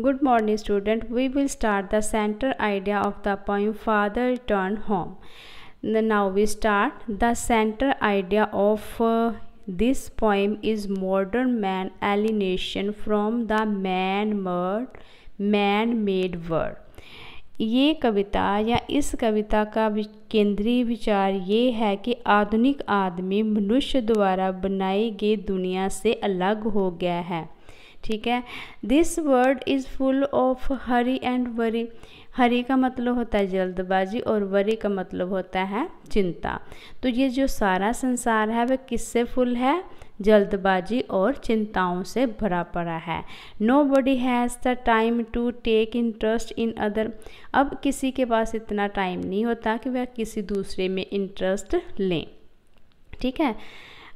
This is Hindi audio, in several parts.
good morning student we will start the central idea of the point father return home now we start the central idea of this poem is modern man alienation from the man made man made world ये कविता या इस कविता का केंद्रीय विचार ये है कि आधुनिक आदमी मनुष्य द्वारा बनाई गई दुनिया से अलग हो गया है ठीक है this world is full of hurry and worry hurry का मतलब होता है जल्दबाजी और वरी का मतलब होता है चिंता तो ये जो सारा संसार है वह किससे फुल है जल्दबाजी और चिंताओं से भरा पड़ा है nobody has the time to take interest in other अब किसी के पास इतना टाइम नहीं होता कि वह किसी दूसरे में इंटरेस्ट लें ठीक है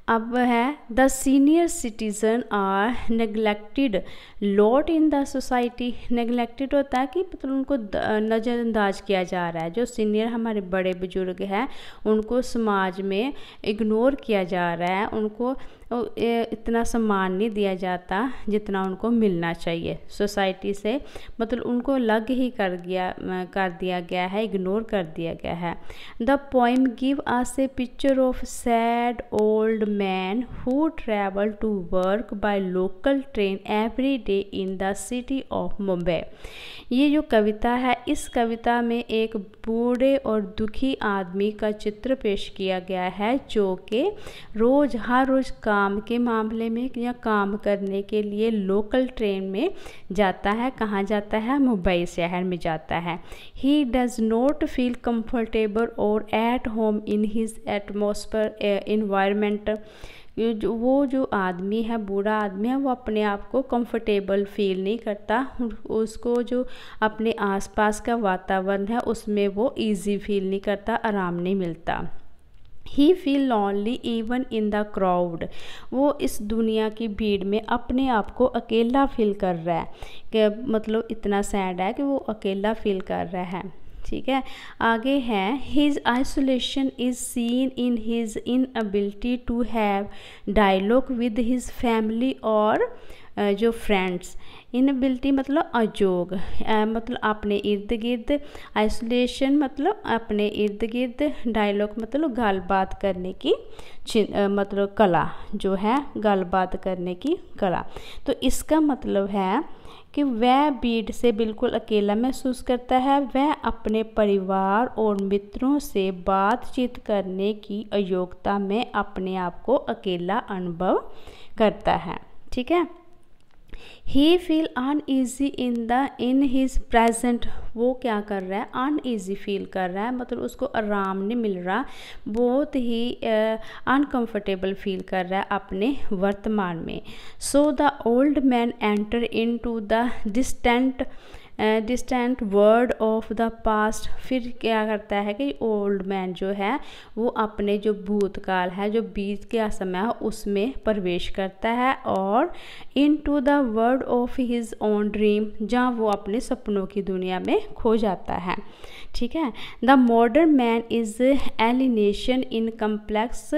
अब है the senior citizen are neglected lot in the society neglected होता है कि मतलब उनको नज़रअंदाज किया जा रहा है जो सीनियर हमारे बड़े बुजुर्ग हैं उनको समाज में इग्नोर किया जा रहा है उनको इतना सम्मान नहीं दिया जाता जितना उनको मिलना चाहिए सोसाइटी से मतलब उनको अलग ही कर गया कर दिया गया है इग्नोर कर दिया गया है the poem give us a picture of sad old man who travel to work by local train every day in the city of Mumbai ये जो कविता है इस कविता में एक बूढ़े और दुखी आदमी का चित्र पेश किया गया है जो कि रोज़ हर रोज़ काम के मामले में या काम करने के लिए लोकल ट्रेन में जाता है कहाँ जाता है मुंबई शहर में जाता है he does not feel comfortable और at home in his atmosphere environment जो वो जो आदमी है बूढ़ा आदमी है वो अपने आप को कंफर्टेबल फील नहीं करता उसको जो अपने आसपास का वातावरण है उसमें वो इजी फील नहीं करता आराम नहीं मिलता he feel lonely even in the crowd वो इस दुनिया की भीड़ में अपने आप को अकेला फील कर रहा है कि मतलब इतना सैड है कि वो अकेला फील कर रहा है ठीक है आगे है his isolation is seen in his inability to have dialogue with his family और जो फ्रेंड्स इनबिलिटी मतलब अजोग मतलब अपने इर्द गिर्द आइसोलेशन मतलब अपने इर्द गिर्द डायलॉग मतलब गलबात करने की मतलब कला जो है गलबात करने की कला तो इसका मतलब है कि वह भीड़ से बिल्कुल अकेला महसूस करता है वह अपने परिवार और मित्रों से बातचीत करने की अयोग्यता में अपने आप को अकेला अनुभव करता है ठीक है he feel uneasy in the in his present वो क्या कर रहा है Uneasy फील कर रहा है मतलब उसको आराम नहीं मिल रहा बहुत ही अनकंफर्टेबल फील कर रहा है अपने वर्तमान में so the old man enter into the distant distant world of the past फिर क्या करता है कि ओल्ड मैन जो है वो अपने जो भूतकाल है जो बीत गया समय है उसमें प्रवेश करता है और into the world of his own dream जहाँ वो अपने सपनों की दुनिया में खो जाता है ठीक है the modern man is alienation in complex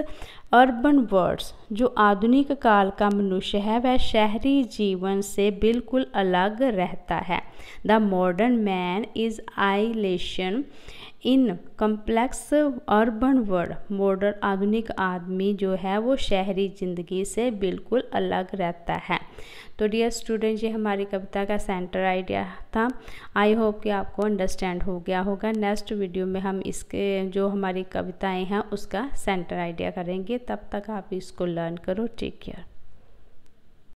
urban worlds जो आधुनिक काल का मनुष्य है वह शहरी जीवन से बिल्कुल अलग रहता है the modern man is alienation in complex urban world modern आधुनिक आदमी जो है वो शहरी ज़िंदगी से बिल्कुल अलग रहता है तो डियर स्टूडेंट ये हमारी कविता का सेंटर आइडिया था आई होप कि आपको अंडरस्टैंड हो गया होगा नेक्स्ट वीडियो में हम इसके जो हमारी कविताएं हैं उसका सेंटर आइडिया करेंगे तब तक आप इसको लर्न करो टेक केयर